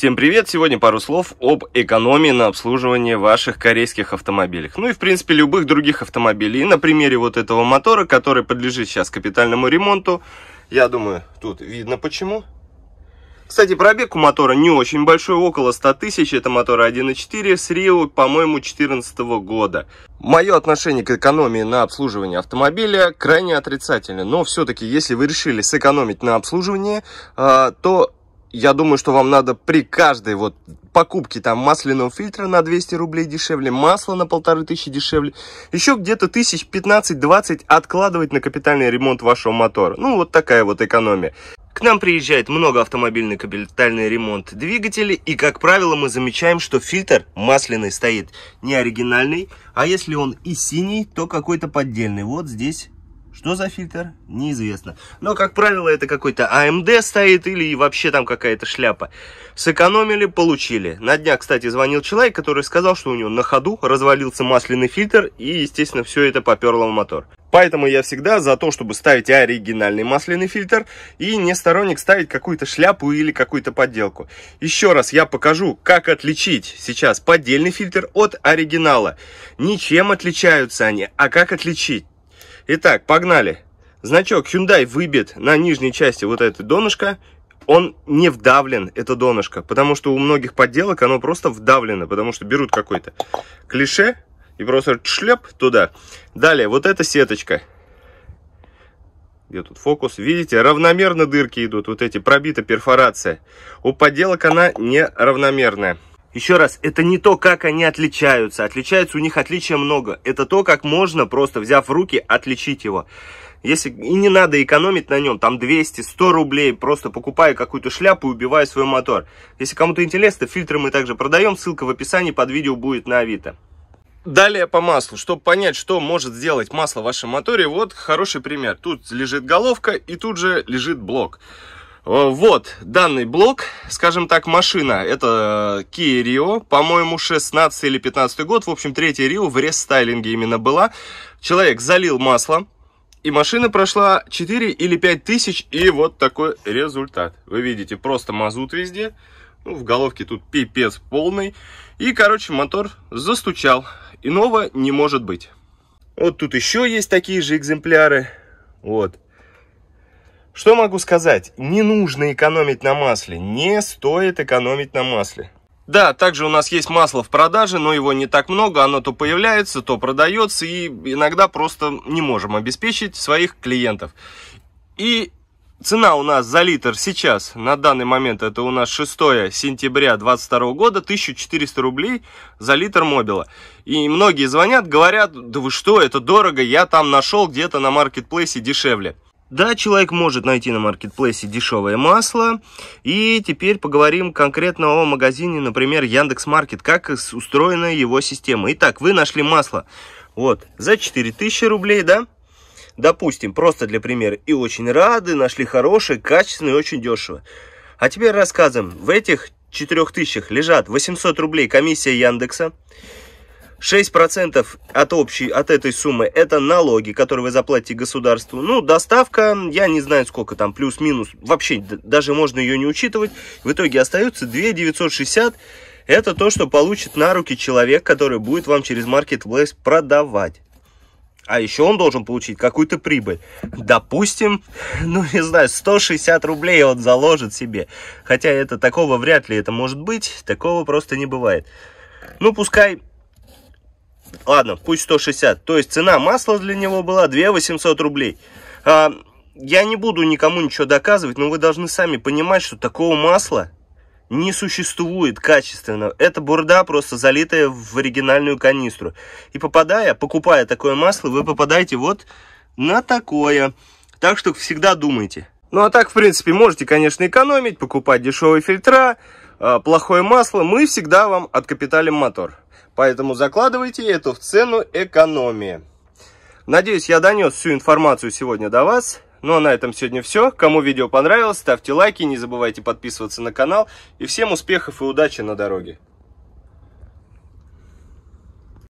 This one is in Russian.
Всем привет! Сегодня пару слов об экономии на обслуживании ваших корейских автомобилей. Ну и, в принципе, любых других автомобилей. И на примере вот этого мотора, который подлежит сейчас капитальному ремонту, я думаю, тут видно почему. Кстати, пробег у мотора не очень большой, около 100 тысяч. Это мотор 1.4 с Рио, по-моему, 2014 года. Мое отношение к экономии на обслуживание автомобиля крайне отрицательное. Но все-таки, если вы решили сэкономить на обслуживании, а, то я думаю, что вам надо при каждой вот покупке там масляного фильтра на 200 рублей дешевле, масла на полторы тысячи дешевле, еще где-то тысяч 15-20 откладывать на капитальный ремонт вашего мотора. Ну, вот такая вот экономия. К нам приезжает много автомобильный капитальный ремонт двигателей, и, как правило, мы замечаем, что фильтр масляный стоит не оригинальный, а если он и синий, то какой-то поддельный. Вот здесь что за фильтр? Неизвестно. Но, как правило, это какой-то AMD а стоит или вообще там какая-то шляпа. Сэкономили, получили. На днях, кстати, звонил человек, который сказал, что у него на ходу развалился масляный фильтр и, естественно, все это поперло в мотор. Поэтому я всегда за то, чтобы ставить оригинальный масляный фильтр и не сторонник ставить какую-то шляпу или какую-то подделку. Еще раз я покажу, как отличить сейчас поддельный фильтр от оригинала. Ничем отличаются они, а как отличить? Итак, погнали. Значок Hyundai выбит на нижней части вот этой донышка. Он не вдавлен, это донышко, потому что у многих подделок оно просто вдавлено, потому что берут какой-то клише и просто шлеп туда. Далее, вот эта сеточка. Где тут фокус? Видите, равномерно дырки идут, вот эти, пробита перфорация. У подделок она неравномерная. Еще раз, это не то, как они отличаются. Отличается у них отличия много. Это то, как можно, просто взяв в руки, отличить его. Если и не надо экономить на нем, там 200, 100 рублей, просто покупая какую-то шляпу и убивая свой мотор. Если кому-то интересно, фильтры мы также продаем, ссылка в описании под видео будет на Авито. Далее по маслу. Чтобы понять, что может сделать масло в вашем моторе, вот хороший пример. Тут лежит головка и тут же лежит блок. Э, вот данный блок, скажем так, машина, это э, Kia Rio, по-моему, 16 или 15 год, в общем, третья Rio в рестайлинге именно была. Человек залил масло, и машина прошла 4 или 5 тысяч, и вот такой результат. Вы видите, просто мазут везде, ну, в головке тут пипец полный, и, короче, мотор застучал, иного не может быть. Вот тут еще есть такие же экземпляры, вот. Что могу сказать? Не нужно экономить на масле. Не стоит экономить на масле. Да, также у нас есть масло в продаже, но его не так много, оно то появляется, то продается, и иногда просто не можем обеспечить своих клиентов. И цена у нас за литр сейчас, на данный момент, это у нас 6 сентября 2022 года, 1400 рублей за литр мобила. И многие звонят, говорят, да вы что, это дорого, я там нашел где-то на маркетплейсе дешевле. Да, человек может найти на маркетплейсе дешевое масло. И теперь поговорим конкретно о магазине, например, Яндекс Маркет, как устроена его система. Итак, вы нашли масло вот за 4000 рублей, да? Допустим, просто для примера. И очень рады, нашли хорошее, качественное и очень дешево. А теперь рассказываем. В этих 4000 лежат 800 рублей комиссия Яндекса. 6% от общей, от этой суммы, это налоги, которые вы заплатите государству. Ну, доставка, я не знаю сколько там, плюс-минус, вообще даже можно ее не учитывать. В итоге остается 2 960, это то, что получит на руки человек, который будет вам через Marketplace продавать. А еще он должен получить какую-то прибыль. Допустим, ну не знаю, 160 рублей он заложит себе. Хотя это такого вряд ли это может быть, такого просто не бывает. Ну пускай Ладно, пусть 160. То есть цена масла для него была 2 800 рублей. А, я не буду никому ничего доказывать, но вы должны сами понимать, что такого масла не существует качественного. Это бурда, просто залитая в оригинальную канистру. И попадая, покупая такое масло, вы попадаете вот на такое. Так что всегда думайте. Ну а так, в принципе, можете, конечно, экономить, покупать дешевые фильтра, а, плохое масло, мы всегда вам откапиталим мотор. Поэтому закладывайте эту в цену экономии. Надеюсь, я донес всю информацию сегодня до вас. Ну а на этом сегодня все. Кому видео понравилось, ставьте лайки, не забывайте подписываться на канал. И всем успехов и удачи на дороге.